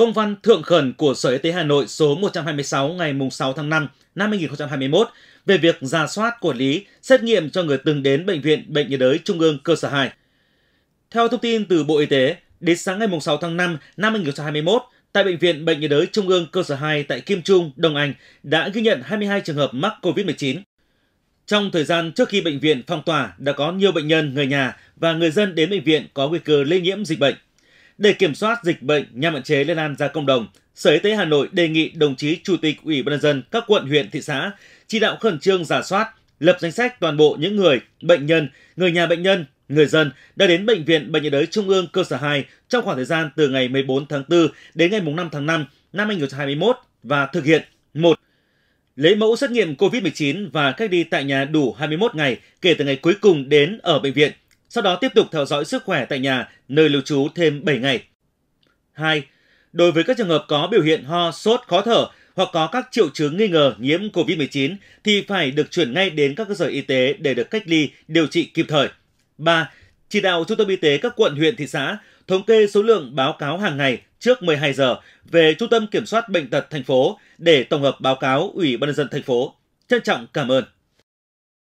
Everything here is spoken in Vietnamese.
Công văn thượng khẩn của Sở Y tế Hà Nội số 126 ngày 6 tháng 5 năm 2021 về việc ra soát quản lý xét nghiệm cho người từng đến Bệnh viện Bệnh nhiệt đới Trung ương cơ sở 2. Theo thông tin từ Bộ Y tế, đến sáng ngày 6 tháng 5 năm 2021, tại Bệnh viện Bệnh nhiệt đới Trung ương cơ sở 2 tại Kim Trung, Đông Anh đã ghi nhận 22 trường hợp mắc COVID-19. Trong thời gian trước khi bệnh viện phong tỏa, đã có nhiều bệnh nhân, người nhà và người dân đến bệnh viện có nguy cơ lây nhiễm dịch bệnh. Để kiểm soát dịch bệnh nhằm hạn chế lây lan ra cộng đồng, Sở Y tế Hà Nội đề nghị đồng chí Chủ tịch Ủy ban nhân dân các quận, huyện, thị xã chỉ đạo khẩn trương giả soát, lập danh sách toàn bộ những người, bệnh nhân, người nhà bệnh nhân, người dân đã đến Bệnh viện Bệnh nhiệt đới Trung ương cơ sở 2 trong khoảng thời gian từ ngày 14 tháng 4 đến ngày 5 tháng 5 năm 2021 và thực hiện một Lấy mẫu xét nghiệm COVID-19 và cách ly tại nhà đủ 21 ngày kể từ ngày cuối cùng đến ở bệnh viện sau đó tiếp tục theo dõi sức khỏe tại nhà nơi lưu trú thêm 7 ngày. 2. Đối với các trường hợp có biểu hiện ho, sốt, khó thở hoặc có các triệu chứng nghi ngờ nhiễm COVID-19 thì phải được chuyển ngay đến các cơ sở y tế để được cách ly, điều trị kịp thời. 3. Chỉ đạo trung tâm y tế các quận, huyện, thị xã thống kê số lượng báo cáo hàng ngày trước 12 giờ về Trung tâm Kiểm soát Bệnh tật thành phố để tổng hợp báo cáo Ủy ban nhân dân thành phố. Trân trọng cảm ơn.